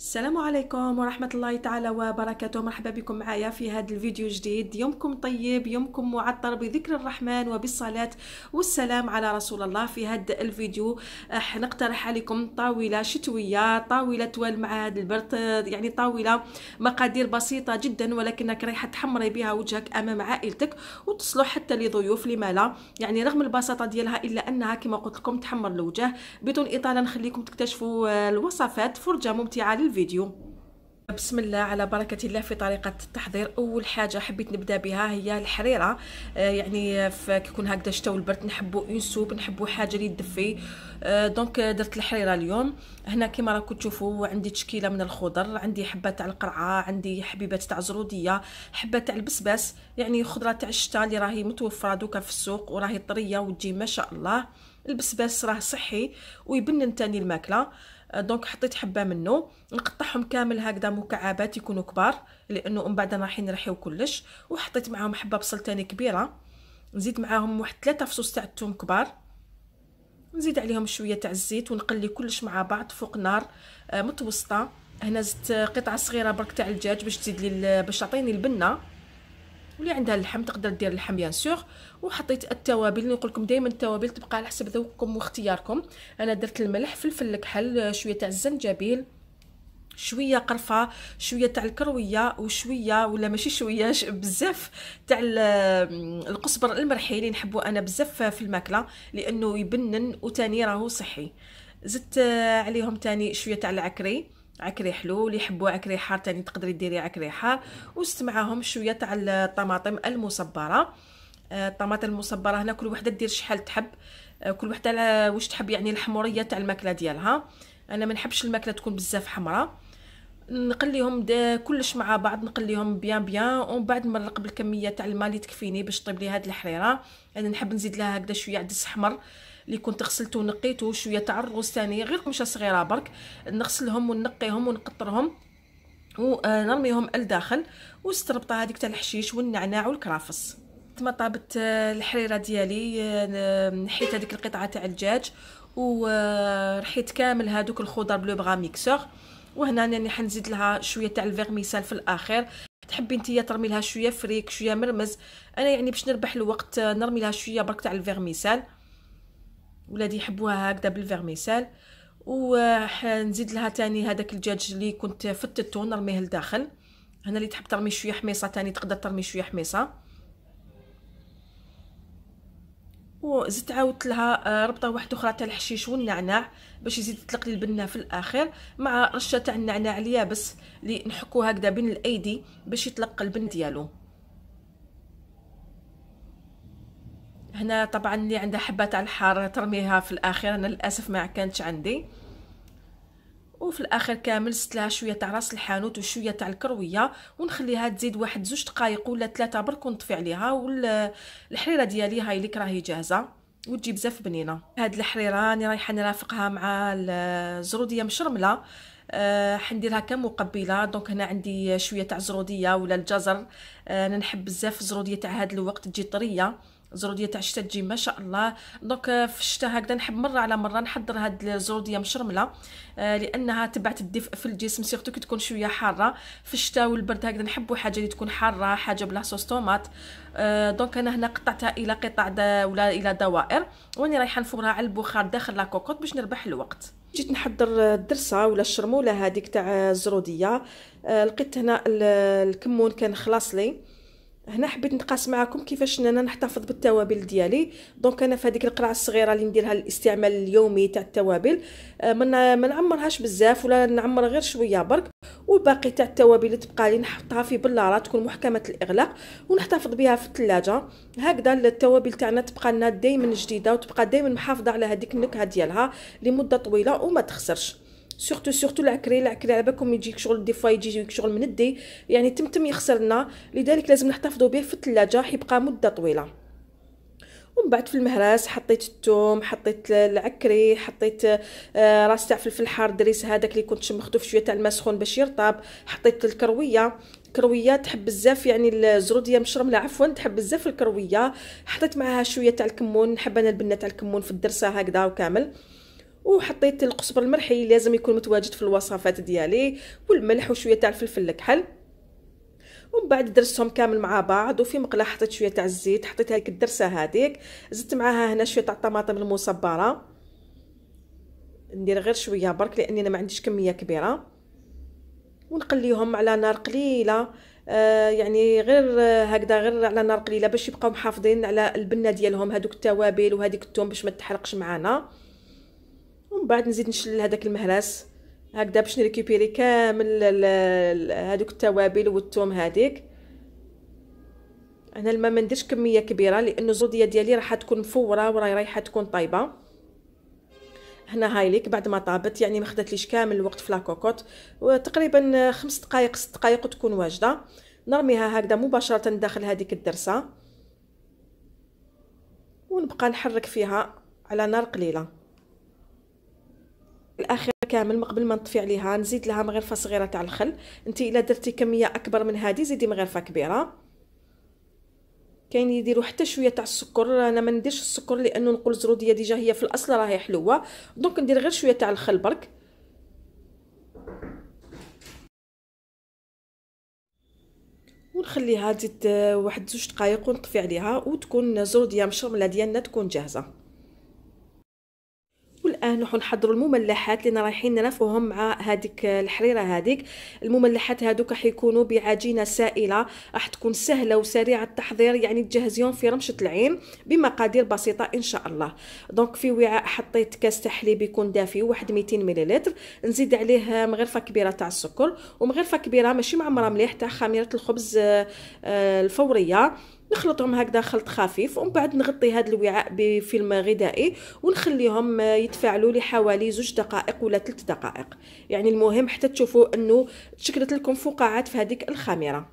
السلام عليكم ورحمة الله تعالى وبركاته مرحبا بكم معايا في هذا الفيديو جديد يومكم طيب يومكم معطر بذكر الرحمن وبالصلاة والسلام على رسول الله في هذا الفيديو حنقترح نقترح عليكم طاولة شتوية طاولة توال مع هذا البرد يعني طاولة مقادير بسيطة جدا ولكنك رايحة تحمري بها وجهك أمام عائلتك وتصلح حتى لضيوف لما لا يعني رغم البساطة ديالها إلا أنها كما قلت لكم تحمر الوجه بدون إطالة نخليكم تكتشفوا آه، الوصفات فرجة ممتعة الفيديو بسم الله على بركة الله في طريقة التحضير أول حاجة حبيت نبدأ بها هي الحريرة آه، يعني آه، كيكون هكذا الشتا والبرد نحبو اون سوب نحبو حاجة اللي تدفي دونك آه، درت الحريرة اليوم هنا كما راكم تشوفوا عندي تشكيلة من الخضر عندي حبة تاع القرعة عندي حبيبات تاع زرودية حبة تاع البسباس يعني خضرة تاع الشتا اللي راهي متوفرة دوكا في السوق وراهي طرية وتجي ما شاء الله البسباس راه صحي ويبنن تاني الماكله آه، دونك حطيت حبه منه نقطعهم كامل هكذا مكعبات يكونوا كبار لانه من بعد رايحين نرحيو كلش وحطيت معاهم حبه بصل تاني كبيره نزيد معاهم واحد ثلاثة فصوص تاع الثوم كبار نزيد عليهم شويه تاع الزيت ونقلي كلش مع بعض فوق نار آه، متوسطه هنا زدت قطعه صغيره برك تاع الدجاج باش تزيد لي باش تعطيني البنه واللي عندها اللحم تقدر دير اللحم بيان سور وحطيت التوابل نقول لكم دائما التوابل تبقى على حسب ذوقكم واختياركم انا درت الملح فلفل الكحل شويه تاع الزنجبيل شويه قرفه شويه تاع الكرويه وشويه ولا ماشي شويه بزاف تاع القزبر المرحي اللي نحبو انا بزاف في الماكله لانه يبنن وتاني راهو صحي زدت عليهم تاني شويه تاع العكري عكري حلو اللي يحبوا عكري حار تاني تقدري ديري عكري حار وزدت معاهم شويه تاع الطماطم المصبره آه، الطماطم المصبره هنا كل وحده دير شحال تحب آه، كل وحده واش تحب يعني الحموريه تاع الماكله ديالها انا ما نحبش الماكله تكون بزاف حمراء نقليهم كلش مع بعض نقليهم بيان بيان ومن بعد نمرق بالكميه تاع الماء اللي تكفيني باش طيب لي هاد الحريره انا نحب نزيد لها هكذا شويه عدس احمر اللي كنت غسلته ونقيته شويه تاع الرز ثاني غير قمشه صغيره برك نغسلهم ونقيهم ونقطرهم ونرميهم آه، لداخل واستربطه هذيك تاع الحشيش والنعناع والكرافس ما طابت آه، الحريره ديالي نحيت آه، هذيك القطعه تاع الدجاج ورحيت كامل هذوك الخضر بلو بغا ميكسور وهنا راني حنزيد لها شويه تاع الفيرميسال في الاخر تحبي نتيا ترمي لها شويه فريك شويه مرمز انا يعني باش نربح الوقت نرمي لها شويه برك تاع الفيرميسال ولادي يحبوها هكذا بالفيرميسال وحنزيد لها تاني هذاك الدجاج اللي كنت فتته نرميه لداخل هنا اللي تحب ترمي شويه حميصه تاني تقدر ترمي شويه حميصه وزدت عاودت لها آه، ربطه واحده اخرى تاع الحشيش والنعناع باش يزيد يطلق لي البنه في الاخر مع رشه تاع النعناع اليابس اللي نحكو هكذا بين الايدي باش يطلق البن ديالو هنا طبعا اللي عندها حبه تاع الحار ترميها في الاخر انا للاسف ما كانتش عندي وفي الاخر كامل ستلها شويه تاع راس الحانوت وشويه تاع الكرويه ونخليها تزيد واحد زوج دقائق ولا ثلاثه برك ونطفي عليها والحريره ديالي هاي ليك راهي جاهزه وتجي بزاف بنينه هاد الحريره راني رايحه نرافقها مع الزروديه مشرمله أه حنديرها كمقبله دونك هنا عندي شويه تاع زروديه ولا الجزر أه انا نحب بزاف الزروديه تاع هاد الوقت تجي طريه زروديه تاع الشتاء تجي ما شاء الله دونك في الشتاء هكذا نحب مره على مره نحضر هاد الزروديه مشرمله آه، لانها تبعت الدفء في الجسم سيغتو كي تكون شويه حاره في الشتاء والبرد هكذا نحبوا حاجه اللي تكون حاره حاجه بلا صوص طوماط آه، دونك انا هنا قطعتها الى قطع دا ولا الى دوائر واني رايحه نفورها على البخار داخل كوكوط باش نربح الوقت جيت نحضر الدرسه ولا الشرموله هذيك تاع الزروديه آه، لقيت هنا الكمون كان خلاص لي هنا حبيت نقاس معكم كيفاش انا نحتفظ بالتوابل ديالي دونك انا في هذيك القرعه الصغيره اللي نديرها للاستعمال اليومي تاع التوابل آه، ما نعمرهاش بزاف ولا نعمر غير شويه برك والباقي تاع التوابل تبقى لي نحطها في بلاره تكون محكمه الاغلاق ونحتفظ بها في الثلاجه هكذا التوابل تاعنا تبقى لنا دائما جديده وتبقى دائما محافظه على هذيك النكهه ديالها لمده طويله وما تخسرش سورتو سورتو العكري العكري على بالكم يجيك شغل دي فوا يجيك شغل من الدي يعني تمتم يخسرنا لذلك لازم نحتفظوا به في الثلاجه يبقى مده طويله ومن بعد في المهراس حطيت الثوم حطيت العكري حطيت راس تاع فلفل حار دريس هذاك اللي كنت شمخته في شويه تاع الماء سخون باش يرطب حطيت الكرويه كرويه تحب بزاف يعني الزروديه مشرمله عفوا تحب بزاف الكرويه حطيت معها شويه تاع الكمون نحب انا البنه تاع الكمون في الدرسه هكذا وكامل وحطيت القزبر المرحي لازم يكون متواجد في الوصفات ديالي والملح وشويه تاع الفلفل الكحل ومن بعد درتهم كامل مع بعض وفي مقله حطيت شويه تاع الزيت حطيت هذيك الدرسه هذيك زدت معاها هنا شويه تاع الطماطم المصبره ندير غير شويه برك لاني انا ما عنديش كميه كبيره ونقليهم على نار قليله آه يعني غير هكذا غير على نار قليله باش يبقاو محافظين على البنه ديالهم هذوك التوابل وهذيك الثوم باش ما تحرقش معانا ومن بعد نزيد نشلل هذاك المهراس هكذا باش نريكوبيري كامل هذوك التوابل والثوم هذيك انا الماء ما نديرش كميه كبيره لانه الزوديه ديالي راح تكون مفوره وراي رايحه تكون طايبه هنا هايليك بعد ما طابت يعني ما خدتليش كامل الوقت في لاكوكوت وتقريبا خمس دقائق ست دقائق وتكون واجده نرميها هكذا مباشره داخل هذيك الدرسه ونبقى نحرك فيها على نار قليله الاخير كامل قبل ما نطفي عليها نزيد لها مغرفه صغيره تاع الخل انت الا درتي كميه اكبر من هذه زيدي مغرفه كبيره كاين يديروا حتى شويه تاع السكر انا ما نديرش السكر لانه نقول الزروديه ديجا هي في الاصل راهي حلوه دونك ندير غير شويه تاع الخل برك ونخليها تزيد آه، واحد زوج دقائق ونطفي عليها وتكون زروديه مشرمله ديالنا تكون جاهزه الان نروحو نحضروا المملحات اللي رايحين نرفوهم مع هذيك الحريره هذيك المملحات هذوك راح يكونوا بعجينه سائله راح تكون سهله وسريعه التحضير يعني تجهزيهم في رمشه العين بمقادير بسيطه ان شاء الله دونك في وعاء حطيت كاس تاع حليب يكون دافي واحد 200 مليلتر نزيد عليه مغرفه كبيره تاع السكر ومغرفه كبيره ماشي معمره مليح تاع خميره الخبز آه، الفوريه نخلطهم هكذا خلط خفيف ومن بعد نغطي هذا الوعاء بفيلم غذائي ونخليهم يتفاعلوا لحوالي زوج دقائق ولا ثلاث دقائق يعني المهم حتى تشوفوا انه تشكلت لكم فقاعات في هذيك الخميره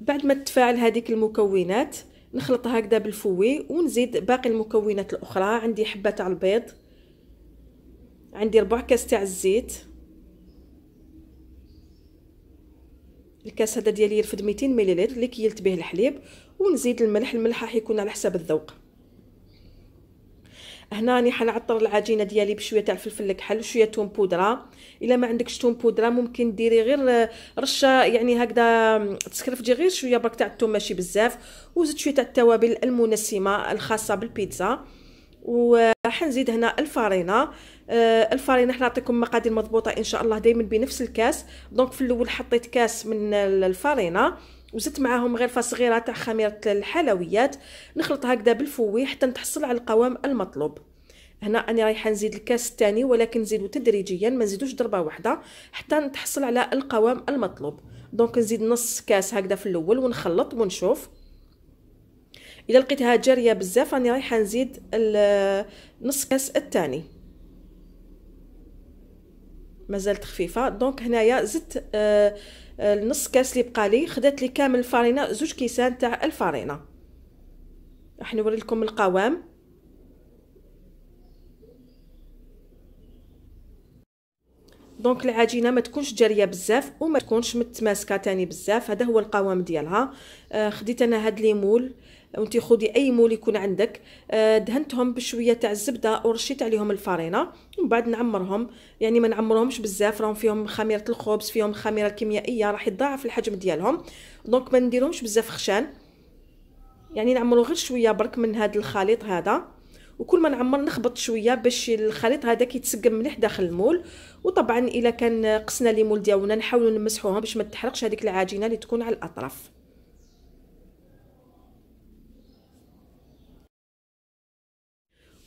بعد ما تتفاعل هذيك المكونات نخلطها هكذا بالفوي ونزيد باقي المكونات الاخرى عندي حبه تاع البيض عندي ربع كاس تاع الزيت الكاس هذا ديالي يرفد 200 مليلتر اللي كيلت به الحليب ونزيد الملح الملح راح يكون على حساب الذوق هنا راني حنعطر العجينه ديالي بشويه تاع الفلفل الكحل وشويه توم بودره الا ما عندكش توم بودره ممكن ديري غير رشه يعني هكذا تسكرفجي غير شويه برك تاع التوم ماشي بزاف وزيد شويه تاع التوابل المناسبه الخاصه بالبيتزا و راح نزيد هنا الفرينه آه، الفرينه راح نعطيكم مقادير مضبوطه ان شاء الله دائما بنفس الكاس دونك في الاول حطيت كاس من الفرينه وزدت معاهم غرفه صغيره تاع خميره الحلويات نخلط هكذا بالفوي حتى نتحصل على القوام المطلوب هنا انا رايحه نزيد الكاس الثاني ولكن نزيدو تدريجيا ما نزيدوش ضربه واحده حتى نتحصل على القوام المطلوب دونك نزيد نص كاس هكذا في الاول ونخلط ونشوف اذا لقيتها جاريه بزاف راني رايحه نزيد نص كاس الثاني مازالت خفيفه دونك هنايا زدت النص آه، آه، كاس اللي بقى لي خدات لي كامل الفارينه زوج كيسان تاع الفارينه راح نوري لكم القوام دونك العجينه ما تكونش جاريه بزاف وما تكونش متماسكه تاني بزاف هذا هو القوام ديالها آه، خديت انا هاد ليمول وانت خدي اي مول يكون عندك آه، دهنتهم بشويه تاع الزبده ورشيت عليهم الفرينه ومن بعد نعمرهم يعني ما نعمرهمش بزاف راهم فيهم خميره الخبز فيهم خميره كيميائيه راح يضاعف الحجم ديالهم دونك ما نديرهمش بزاف خشان يعني نعمرو غير شويه برك من هذا الخليط هذا وكل ما نعمر نخبط شويه باش الخليط هذا كيتسقم مليح داخل المول وطبعا الا كان قصنا لي مول ديالنا نحاولوا نمسحوها باش ما تحرقش هذيك العجينه اللي تكون على الاطراف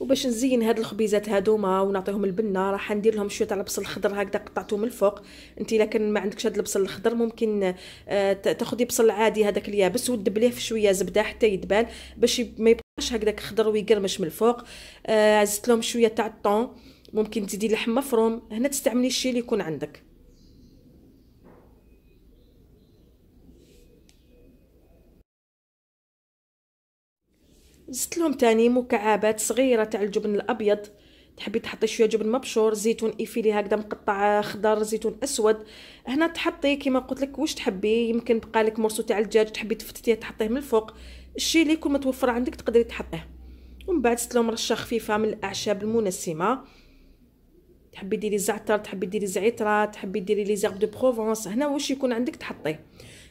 وباش نزين هاد الخبيزات هادوما ونعطيهم البنه راح ندير لهم شويه تاع البصل الخضر هكذا قطعته من الفوق انت الا كان ما عندكش هاد البصل الخضر ممكن آه، تاخذي بصل عادي هذاك اليابس ودبليه في شويه زبده حتى يدبال باش ما يبقاش هكذاك خضر ويقرمش من الفوق آه عزت لهم شويه تاع الطون ممكن تزيدي لحم مفروم هنا تستعملي الشيء اللي يكون عندك زدت لهم تاني مكعبات صغيره تاع الجبن الابيض تحبي تحطي شويه جبن مبشور زيتون ايفيلي هكذا مقطع خضر زيتون اسود هنا تحطي كما قلت لك واش تحبي يمكن بقى لك مرسو تاع الدجاج تحبي تفتتيه تحطيه من الفوق الشيء اللي يكون متوفر عندك تقدري تحطيه ومن بعد زدت لهم رشه خفيفه من الاعشاب المنسمه تحبي ديري زعتر تحبي ديري زعتره تحبي ديري لي زيرب دو بروفونس هنا واش يكون عندك تحطيه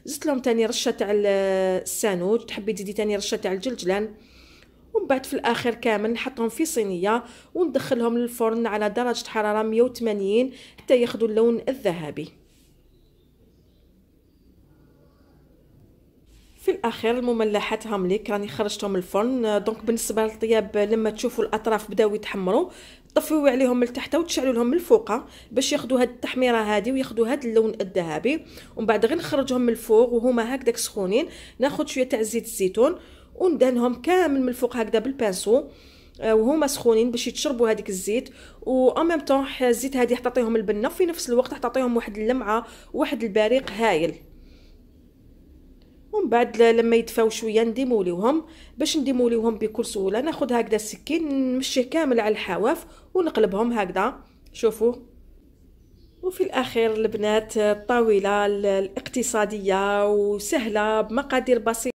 زدت لهم تاني رشه تاع السانوج تحبي تزيدي تاني رشه تاع الجلجلان ومن بعد في الاخر كامل نحطهم في صينيه وندخلهم للفرن على درجه حراره 180 حتى ياخذوا اللون الذهبي في الاخير المملحات هامليك راني خرجتهم من الفرن دونك بالنسبه للطياب لما تشوفوا الاطراف بداو يتحمروا طفيو عليهم من تحت وتشعلوا لهم من الفوق باش ياخذوا هاد التحميره هادي وياخذوا هاد اللون الذهبي ومن بعد غير نخرجهم من الفوق وهما هكذاك سخونين ناخذ شويه تاع زيت الزيتون وندهنهم كامل من الفوق هكذا بالبانسو آه، وهما سخونين باش يتشربوا هذيك الزيت و امام طون الزيت هذه حتعطيهم البنه في نفس الوقت حتعطيهم واحد اللمعه واحد البريق هايل ومن بعد لما يدفاو شويه نديموليوهم باش نديموليوهم بكل سهوله ناخذ هكذا السكين نمشيه كامل على الحواف ونقلبهم هكذا شوفوا وفي الاخير البنات الطاوله آه، الاقتصاديه وسهله بمقادير بسيطه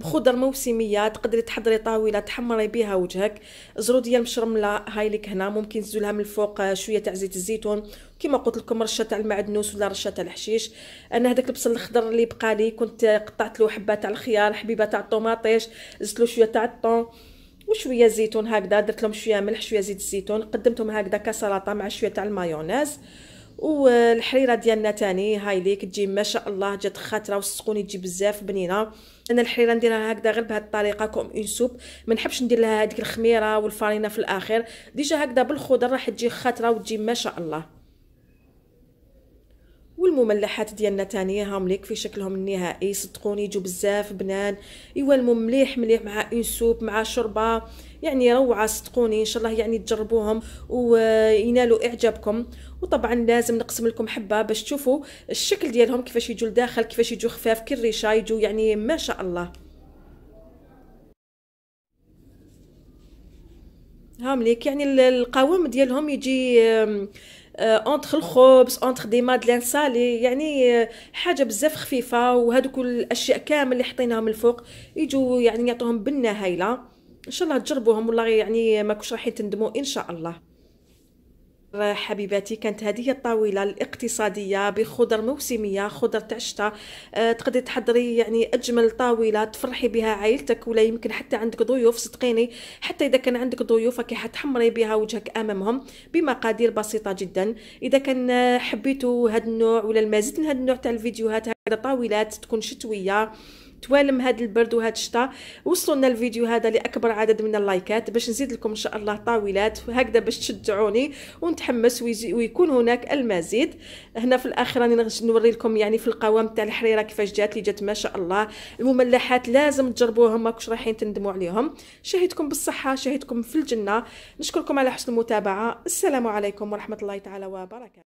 بخضر موسميه تقدري تحضري طاوله تحمري بها وجهك زروديه المشرمله هاي لك هنا ممكن تزولها من الفوق آه، شويه تاع زيت الزيتون كما قلت لكم رشه تاع المعدنوس ولا رشه تاع الحشيش انا هذاك البصل الاخضر اللي بقى لي كنت قطعت له حبه تاع الخيار حبيبه تاع الطوماطيش زدت له شويه تاع الطون وشويه زيتون هكذا درت لهم شويه ملح شويه زيت الزيتون قدمتهم هكذا كسلطه مع شويه تاع المايونيز والحريره ديالنا تاني هاي ليك تجي ما شاء الله جات خاتره والسقوني تجي بزاف بنينه انا الحريره نديرها هكذا غير بهذه الطريقه كوم اون سوب ما نحبش ندير لها هذيك الخميره والفرينه في الاخر ديجا هكذا بالخضر راح تجي خاتره وتجي ما شاء الله والمملحات ديالنا تانية هاهم ليك في شكلهم النهائي صدقوني يجوا بزاف بنان ايوا المهم مليح مليح مع اون سوب مع شوربه يعني روعه صدقوني ان شاء الله يعني تجربوهم وينالوا اعجابكم وطبعا لازم نقسم لكم حبه باش تشوفوا الشكل ديالهم كيفاش يجوا لداخل كيفاش يجوا خفاف كي الريشه يجوا يعني ما شاء الله ليك يعني القوام ديالهم يجي اونتخ الخبز اونتخ دي مادلين سالي يعني آه، حاجه بزاف خفيفه وهذوك الاشياء كامل اللي حطيناهم الفوق يجوا يعني يعطوهم بنه هايله ان شاء الله تجربوهم والله يعني ما كنتش راح تندموا ان شاء الله حبيباتي كانت هذه هي الطاوله الاقتصاديه بخضر موسميه خضر تاع الشتاء آه، تقدري تحضري يعني اجمل طاوله تفرحي بها عائلتك ولا يمكن حتى عندك ضيوف صدقيني حتى اذا كان عندك ضيوف راكي حتحمري بها وجهك امامهم بمقادير بسيطه جدا اذا كان حبيتوا هذا النوع ولا المزيد من هذا النوع تاع الفيديوهات طاولات تكون شتويه توالم هذا البرد وهذا الشتاء وصلوا لنا الفيديو هذا لاكبر عدد من اللايكات باش نزيد لكم ان شاء الله طاولات هكذا باش تشجعوني ونتحمس ويكون هناك المزيد هنا في الاخر راني نوري لكم يعني في القوام تاع الحريره كيفاش جات اللي جات ما شاء الله المملحات لازم تجربوهم ماكوش رايحين تندموا عليهم شهدكم بالصحه شهدكم في الجنه نشكركم على حسن المتابعه السلام عليكم ورحمه الله تعالى وبركاته